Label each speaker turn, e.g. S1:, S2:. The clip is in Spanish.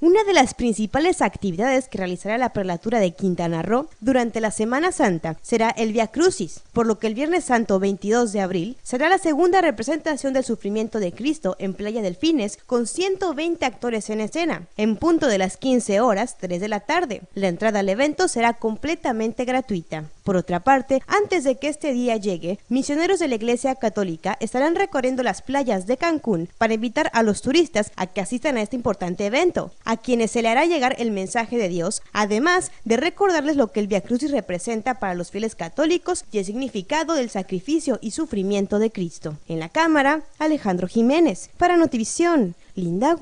S1: Una de las principales actividades que realizará la prelatura de Quintana Roo durante la Semana Santa será el Via Crucis, por lo que el Viernes Santo 22 de abril será la segunda representación del sufrimiento de Cristo en Playa Delfines con 120 actores en escena, en punto de las 15 horas 3 de la tarde. La entrada al evento será completamente gratuita. Por otra parte, antes de que este día llegue, misioneros de la Iglesia Católica estarán recorriendo las playas de Cancún para invitar a los turistas a que asistan a este importante evento, a quienes se le hará llegar el mensaje de Dios, además de recordarles lo que el Via Crucis representa para los fieles católicos y el significado del sacrificio y sufrimiento de Cristo. En la cámara, Alejandro Jiménez, para Notivisión, Linda